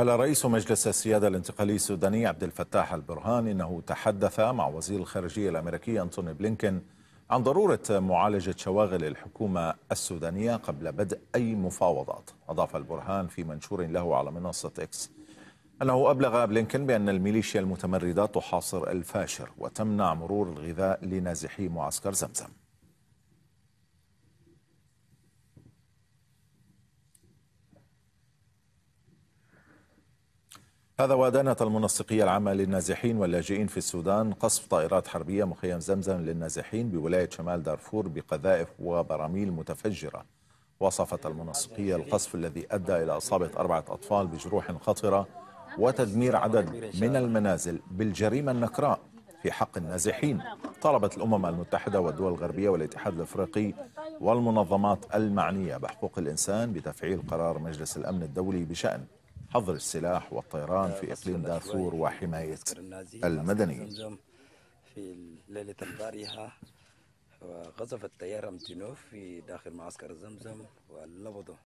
قال رئيس مجلس السيادة الانتقالي السوداني عبد الفتاح البرهان إنه تحدث مع وزير الخارجية الأمريكي أنتوني بلينكين عن ضرورة معالجة شواغل الحكومة السودانية قبل بدء أي مفاوضات أضاف البرهان في منشور له على منصة إكس أنه أبلغ بلينكين بأن الميليشيا المتمردة تحاصر الفاشر وتمنع مرور الغذاء لنازحي معسكر زمزم هذا ودانت المنسقية العامة للنازحين واللاجئين في السودان قصف طائرات حربية مخيم زمزم للنازحين بولاية شمال دارفور بقذائف وبراميل متفجرة وصفت المنسقية القصف الذي أدى إلى إصابة أربعة أطفال بجروح خطرة وتدمير عدد من المنازل بالجريمة النكراء في حق النازحين طلبت الأمم المتحدة والدول الغربية والاتحاد الأفريقي والمنظمات المعنية بحقوق الإنسان بتفعيل قرار مجلس الأمن الدولي بشأن حظر السلاح والطيران في إقليم دارفور وحماية المدنيين في ليلة البارحة وقذف التيار أمتنوف في داخل معسكر زمزم ولبضه